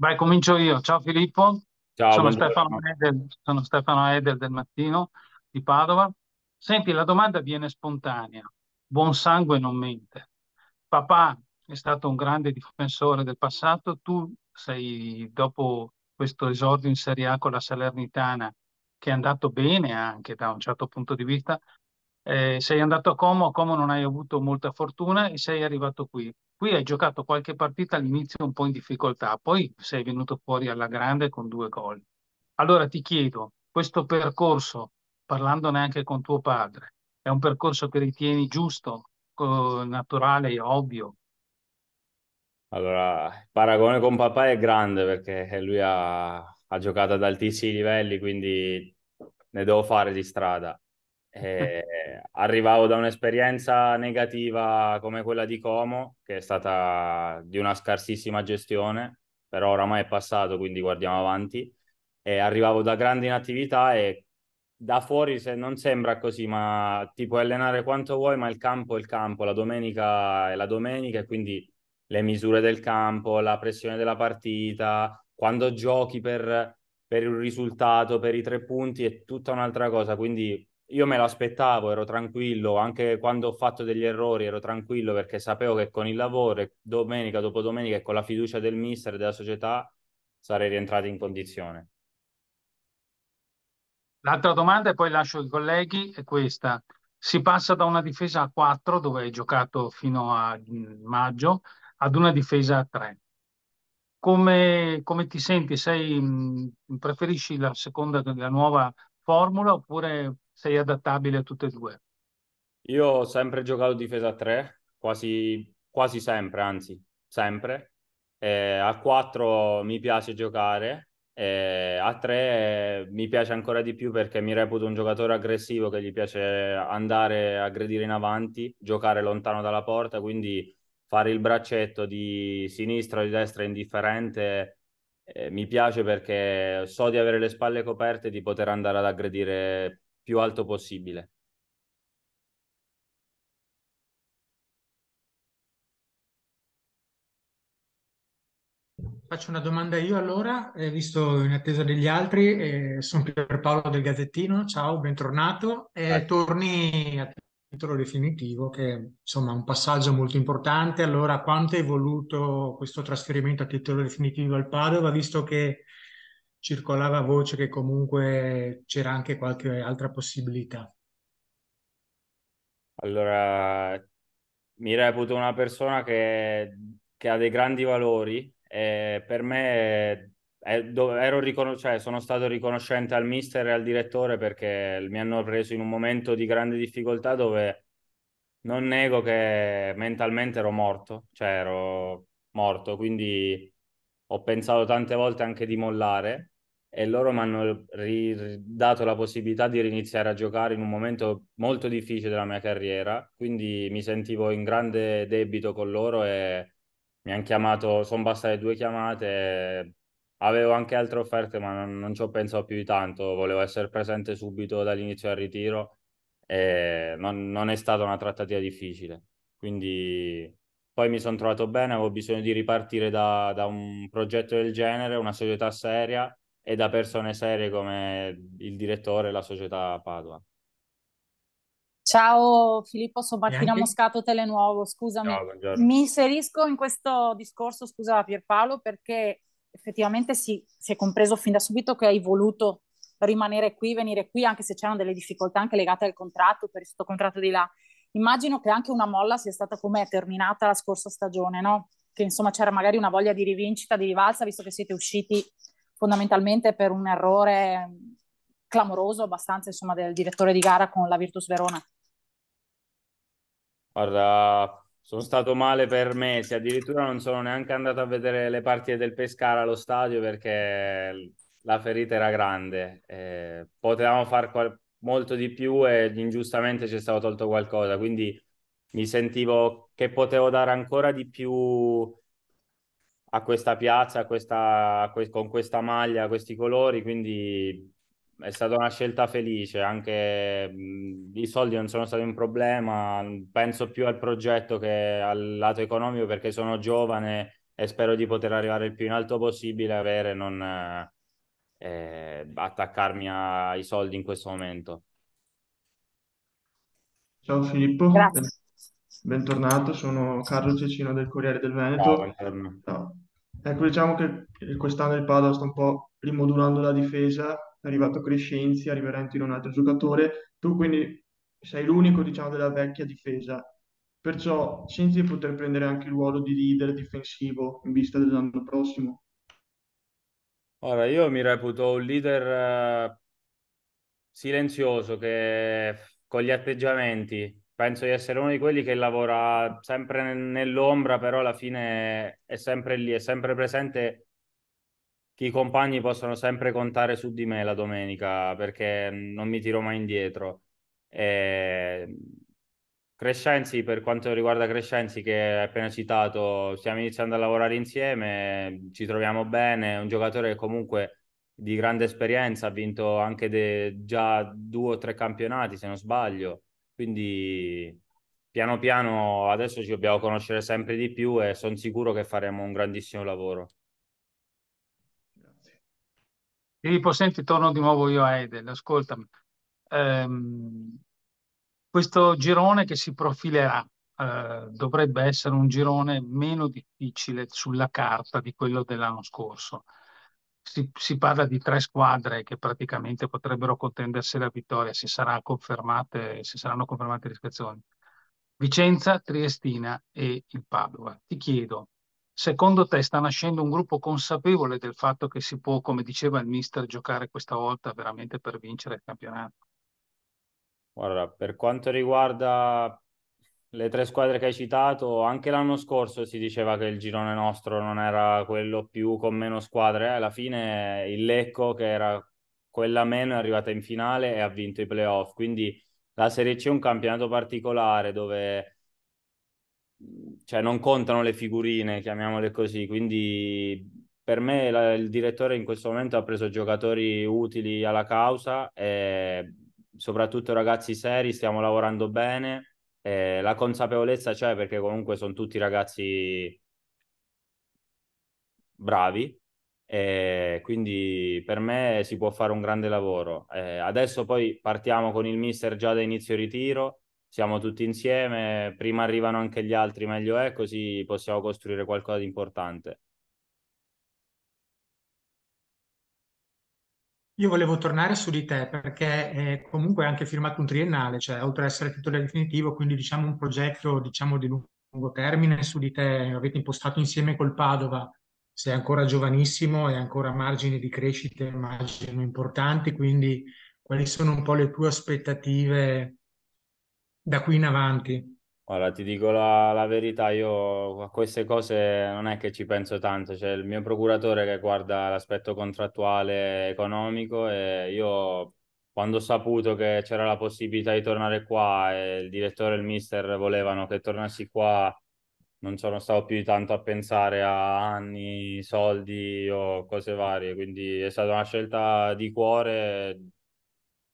Vai, comincio io. Ciao Filippo, Ciao, sono Stefano Eder, sono Stefano Eder del Mattino di Padova. Senti, la domanda viene spontanea. Buon sangue non mente. Papà è stato un grande difensore del passato, tu sei dopo questo esordio in Serie A con la Salernitana, che è andato bene anche da un certo punto di vista, eh, sei andato a Como, a Como non hai avuto molta fortuna e sei arrivato qui. Qui hai giocato qualche partita all'inizio un po' in difficoltà, poi sei venuto fuori alla grande con due gol. Allora ti chiedo, questo percorso, parlandone anche con tuo padre, è un percorso che ritieni giusto, naturale e ovvio? Allora, il paragone con papà è grande perché lui ha, ha giocato ad altissimi livelli, quindi ne devo fare di strada eh, arrivavo da un'esperienza negativa come quella di Como, che è stata di una scarsissima gestione, però oramai è passato, quindi guardiamo avanti. E arrivavo da grande inattività e da fuori se non sembra così, ma ti puoi allenare quanto vuoi, ma il campo è il campo, la domenica è la domenica e quindi le misure del campo, la pressione della partita, quando giochi per, per il risultato, per i tre punti è tutta un'altra cosa, quindi io me l'aspettavo, ero tranquillo, anche quando ho fatto degli errori ero tranquillo perché sapevo che con il lavoro, domenica dopo domenica e con la fiducia del mister e della società sarei rientrato in condizione. L'altra domanda e poi lascio i colleghi è questa. Si passa da una difesa a 4 dove hai giocato fino a maggio ad una difesa a 3. Come, come, ti senti? Sei, preferisci la seconda, la nuova formula oppure sei adattabile a tutte e due? Io ho sempre giocato difesa a tre, quasi, quasi sempre, anzi, sempre. Eh, a quattro mi piace giocare, eh, a tre mi piace ancora di più perché mi reputo un giocatore aggressivo che gli piace andare a aggredire in avanti, giocare lontano dalla porta, quindi fare il braccetto di sinistra o di destra indifferente eh, mi piace perché so di avere le spalle coperte e di poter andare ad aggredire più alto possibile. Faccio una domanda io allora, eh, visto in attesa degli altri, eh, sono Pierpaolo del Gazzettino, ciao, bentornato, eh, torni a titolo definitivo che insomma è un passaggio molto importante. Allora, quanto è voluto questo trasferimento a titolo definitivo al Padova, visto che circolava voce che comunque c'era anche qualche altra possibilità? Allora, mi reputo una persona che, che ha dei grandi valori e per me eh, Riconos- cioè, sono stato riconoscente al mister e al direttore perché mi hanno preso in un momento di grande difficoltà dove non nego che mentalmente ero morto, cioè ero morto, quindi ho pensato tante volte anche di mollare e loro mi hanno ri- dato la possibilità di riniziare a giocare in un momento molto difficile della mia carriera, quindi mi sentivo in grande debito con loro e mi hanno chiamato, sono bastate due chiamate Avevo anche altre offerte, ma non, non ci ho pensato più di tanto. Volevo essere presente subito dall'inizio al ritiro e non, non è stata una trattativa difficile. Quindi poi mi sono trovato bene, avevo bisogno di ripartire da, da un progetto del genere, una società seria e da persone serie come il direttore e la società Padova. Ciao Filippo, sono Martina Moscato Telenuovo, scusami. Ciao, mi inserisco in questo discorso, scusa Pierpaolo, perché effettivamente si, si, è compreso fin da subito che hai voluto rimanere qui, venire qui, anche se c'erano delle difficoltà anche legate al contratto, per il sottocontratto di là. Immagino che anche una molla sia stata come è terminata la scorsa stagione, no? Che insomma c'era magari una voglia di rivincita, di rivalsa, visto che siete usciti fondamentalmente per un errore mm, clamoroso abbastanza insomma del direttore di gara con la Virtus Verona. Guarda, sono stato male per mesi, addirittura non sono neanche andato a vedere le partite del Pescara allo stadio perché la ferita era grande. Eh, potevamo fare qual- molto di più e ingiustamente ci è stato tolto qualcosa, quindi mi sentivo che potevo dare ancora di più a questa piazza, a questa, a que- con questa maglia, a questi colori, quindi è stata una scelta felice, anche mh, i soldi non sono stati un problema, penso più al progetto che al lato economico perché sono giovane e spero di poter arrivare il più in alto possibile, avere non eh, attaccarmi a, ai soldi in questo momento. Ciao Filippo, Grazie. bentornato, sono Carlo Cecino del Corriere del Veneto. Ciao. Ecco, diciamo che quest'anno il Padova sta un po' rimodulando la difesa è arrivato Crescenzi, arriverà in un altro giocatore, tu quindi sei l'unico diciamo della vecchia difesa, perciò di poter prendere anche il ruolo di leader difensivo in vista dell'anno prossimo. Ora io mi reputo un leader eh, silenzioso che con gli atteggiamenti penso di essere uno di quelli che lavora sempre nell'ombra, però alla fine è sempre lì, è sempre presente che i compagni possono sempre contare su di me la domenica perché mm, non mi tiro mai indietro. E... Ehm, Crescenzi, per quanto riguarda Crescenzi che hai appena citato, stiamo iniziando a lavorare insieme, ci troviamo bene, è un giocatore comunque di grande esperienza, ha vinto anche de- già due o tre campionati se non sbaglio, quindi piano piano adesso ci dobbiamo conoscere sempre di più e sono sicuro che faremo un grandissimo lavoro. Filippo, senti, torno di nuovo io a Edel, ascoltami. Ehm, questo girone che si profilerà eh, dovrebbe essere un girone meno difficile sulla carta di quello dell'anno scorso. Si, si, parla di tre squadre che praticamente potrebbero contendersi la vittoria se, sarà se saranno confermate le iscrizioni. Vicenza, Triestina e il Padova. Ti chiedo, Secondo te sta nascendo un gruppo consapevole del fatto che si può, come diceva il mister, giocare questa volta veramente per vincere il campionato? Allora, per quanto riguarda le tre squadre che hai citato, anche l'anno scorso si diceva che il girone nostro non era quello più con meno squadre. Eh, alla fine il Lecco, che era quella meno, è arrivata in finale e ha vinto i playoff. Quindi la Serie C è un campionato particolare dove cioè non contano le figurine, chiamiamole così, quindi per me la, il direttore in questo momento ha preso giocatori utili alla causa e soprattutto ragazzi seri, stiamo lavorando bene, la consapevolezza c'è perché comunque sono tutti ragazzi bravi e quindi per me si può fare un grande lavoro. Eh, adesso poi partiamo con il mister già da inizio ritiro, siamo tutti insieme, prima arrivano anche gli altri, meglio è, così possiamo costruire qualcosa di importante. Io volevo tornare su di te perché eh, comunque hai anche firmato un triennale, cioè oltre ad essere titolare definitivo, quindi diciamo un progetto diciamo, di lungo termine su di te, avete impostato insieme col Padova, sei ancora giovanissimo e ancora margini di crescita, immagino, importanti, quindi quali sono un po' le tue aspettative da qui in avanti? Allora, ti dico la, la, verità, io a queste cose non è che ci penso tanto, c'è il mio procuratore che guarda l'aspetto contrattuale economico e io quando ho saputo che c'era la possibilità di tornare qua e il direttore e il mister volevano che tornassi qua, non sono stato più di tanto a pensare a anni, soldi o cose varie, quindi è stata una scelta di cuore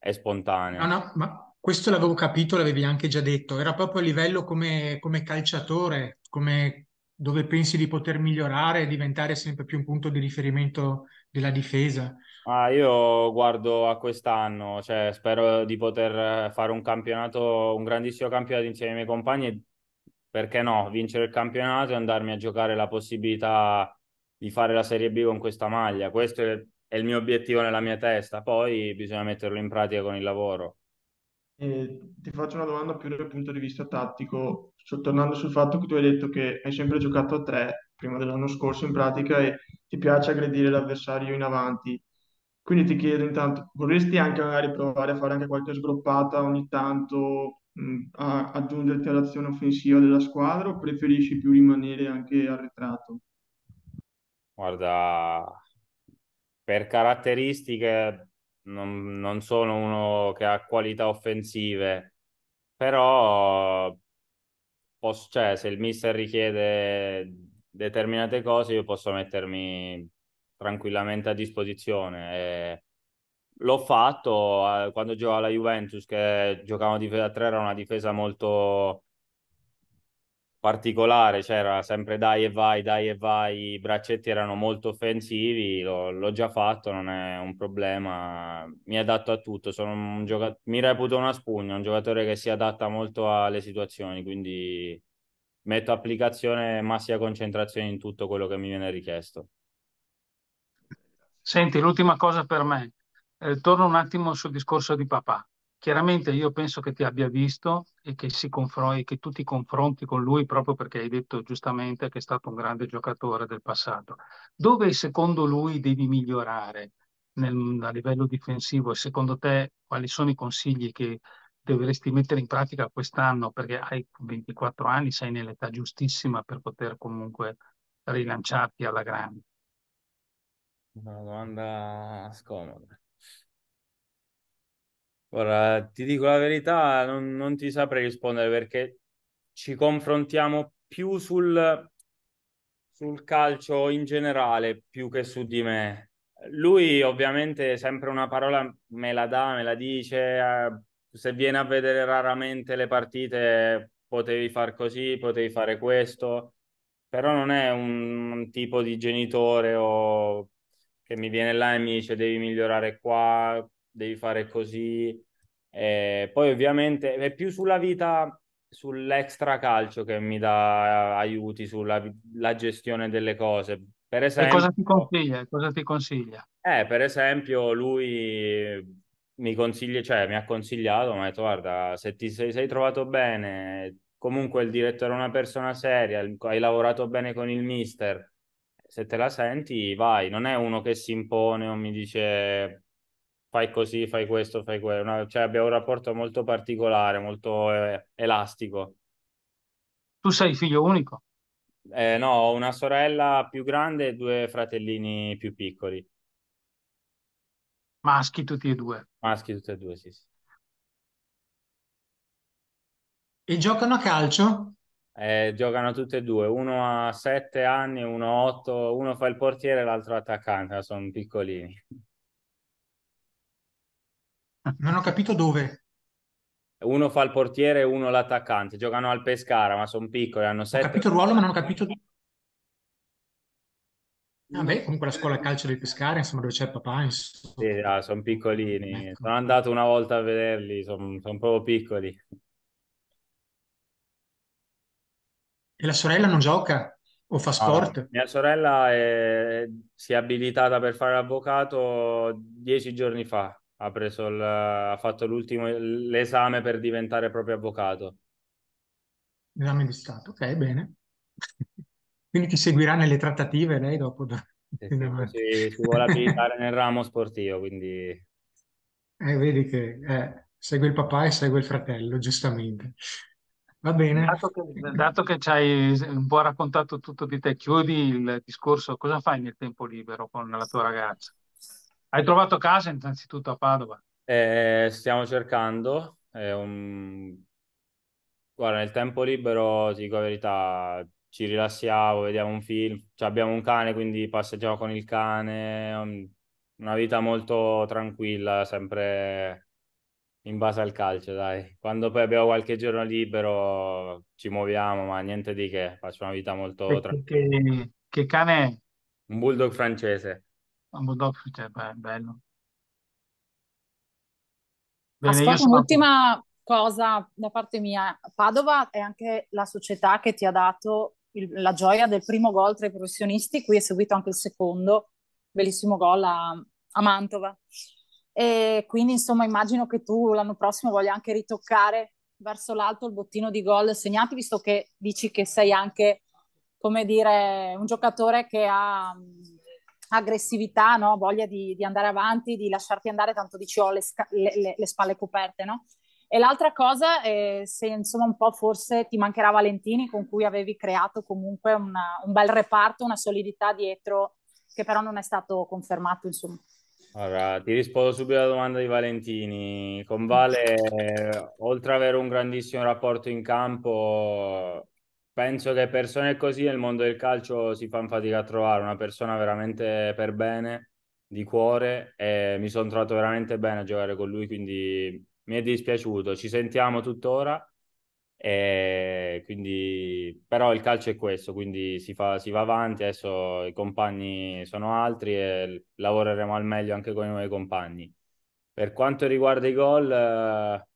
e spontanea. No, no, ma questo l'avevo capito, l'avevi anche già detto, era proprio a livello come, come calciatore, come, dove pensi di poter migliorare e diventare sempre più un punto di riferimento della difesa? Ah, io guardo a quest'anno, cioè, spero di poter fare un campionato, un grandissimo campionato insieme ai miei compagni, perché no, vincere il campionato e andarmi a giocare la possibilità di fare la Serie B con questa maglia. Questo è il mio obiettivo nella mia testa, poi bisogna metterlo in pratica con il lavoro. E ti faccio una domanda più dal punto di vista tattico, so- tornando sul fatto che tu hai detto che hai sempre giocato a tre prima dell'anno scorso in pratica e ti piace aggredire l'avversario in avanti. Quindi ti chiedo intanto, vorresti anche magari provare a fare anche qualche sgroppata ogni tanto, mh, a aggiungerti all'azione offensiva della squadra o preferisci più rimanere anche arretrato? Guarda, per caratteristiche non, non sono uno che ha qualità offensive, però posso, cioè, se il mister richiede determinate cose io posso mettermi tranquillamente a disposizione. E l'ho fatto eh, quando giocavo alla Juventus, che giocavano a difesa a tre, era una difesa molto particolare, c'era sempre dai e vai, dai e vai, i braccetti erano molto offensivi, l'ho, l'ho già fatto, non è un problema, mi adatto a tutto, giocat- mi reputo una spugna, un giocatore che si adatta molto alle situazioni, quindi metto applicazione e massima concentrazione in tutto quello che mi viene richiesto. Senti, l'ultima cosa per me, eh, torno un attimo sul discorso di papà. Chiaramente io penso che ti abbia visto e che, confron- che, tu ti confronti con lui proprio perché hai detto giustamente che è stato un grande giocatore del passato. Dove secondo lui devi migliorare nel, a livello difensivo e secondo te quali sono i consigli che dovresti mettere in pratica quest'anno perché hai 24 anni, sei nell'età giustissima per poter comunque rilanciarti alla grande? Una domanda scomoda. Ora, ti dico la verità, non, non ti saprei rispondere perché ci confrontiamo più sul, sul calcio in generale più che su di me. Lui ovviamente sempre una parola me la dà, me la dice, eh, se viene a vedere raramente le partite potevi far così, potevi fare questo, però non è un, un tipo di genitore o che mi viene là e mi dice devi migliorare qua, devi fare così. Eh, poi ovviamente è più sulla vita, sull'extra calcio che mi dà eh, aiuti sulla gestione delle cose. Per esempio, e cosa ti consiglia? Cosa ti consiglia? Eh, per esempio, lui mi consiglia, cioè mi ha consigliato, ma ha detto guarda, se ti sei, sei trovato bene, comunque il direttore è una persona seria, hai lavorato bene con il mister, se te la senti vai, non è uno che si impone o mi dice fai così, fai questo, fai quello. No? Cioè abbiamo un rapporto molto particolare, molto eh, elastico. Tu sei figlio unico? Eh, no, ho una sorella più grande e due fratellini più piccoli. Maschi tutti e due. Maschi tutti e due, sì. sì. E giocano a calcio? Eh, giocano tutti e due, uno ha sette anni, uno ha otto, uno fa il portiere e l'altro attaccante, sono piccolini. Non ho capito dove. Uno fa il portiere e uno l'attaccante. Giocano al Pescara, ma sono piccoli, hanno sette... Ho capito il ruolo, ma non ho capito... Vabbè, ah, comunque la scuola calcio del Pescara, insomma, dove c'è il papà, insomma. Sì, ah, sono piccolini. Ecco. Sono andato una volta a vederli, sono, sono proprio piccoli. E la sorella non gioca? O fa sport? Ah, mia sorella è... si è abilitata per fare l'avvocato dieci giorni fa ha, preso il, ha fatto l'ultimo, l'esame per diventare proprio avvocato. L'esame di Stato, ok, bene. Quindi ti seguirà nelle trattative lei dopo? Sì, sì, si vuole abilitare nel ramo sportivo, quindi... Eh, vedi che eh, segue il papà e segue il fratello, giustamente. Va bene. Dato che, dato che, ci hai un po' raccontato tutto di te, chiudi il discorso, cosa fai nel tempo libero con la tua ragazza? Hai trovato casa innanzitutto a Padova? Eh, stiamo cercando. Un... Guarda, nel tempo libero, ti dico la verità, ci rilassiamo, vediamo un film. Cioè, abbiamo un cane, quindi passeggiamo con il cane. Una vita molto tranquilla, sempre in base al calcio, dai. Quando poi abbiamo qualche giorno libero ci muoviamo, ma niente di che, faccio una vita molto tranquilla. Che, che cane è? Un bulldog francese. Mambo Doc, cioè, beh, bello. Bene, io Ascolta, sono... un'ultima cosa da parte mia. Padova è anche la società che ti ha dato il- la gioia del primo gol tra i professionisti, qui è seguito anche il secondo, bellissimo gol a, a Mantova. E quindi, insomma, immagino che tu l'anno prossimo voglia anche ritoccare verso l'alto il bottino di gol segnati, visto che dici che sei anche, come dire, un giocatore che ha aggressività, no? voglia di, di, andare avanti, di lasciarti andare, tanto dici ho le, sca- le, le, le spalle coperte, no? E l'altra cosa è eh, se insomma un po' forse ti mancherà Valentini con cui avevi creato comunque una, un bel reparto, una solidità dietro che però non è stato confermato insomma. Allora, ti rispondo subito alla domanda di Valentini. Con Vale, oltre ad avere un grandissimo rapporto in campo, Penso che persone così nel mondo del calcio si fanno fatica a trovare una persona veramente per bene, di cuore, e mi sono trovato veramente bene a giocare con lui, quindi mi è dispiaciuto. Ci sentiamo tuttora, e quindi... però il calcio è questo, quindi si, fa, si va avanti, adesso i compagni sono altri e lavoreremo al meglio anche con i nuovi compagni. Per quanto riguarda i gol... Eh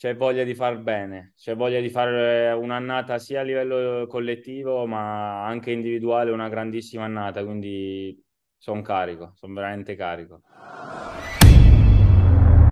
c'è voglia di far bene, c'è voglia di fare eh, un'annata sia a livello eh, collettivo ma anche individuale, una grandissima annata, quindi sono carico, sono veramente carico.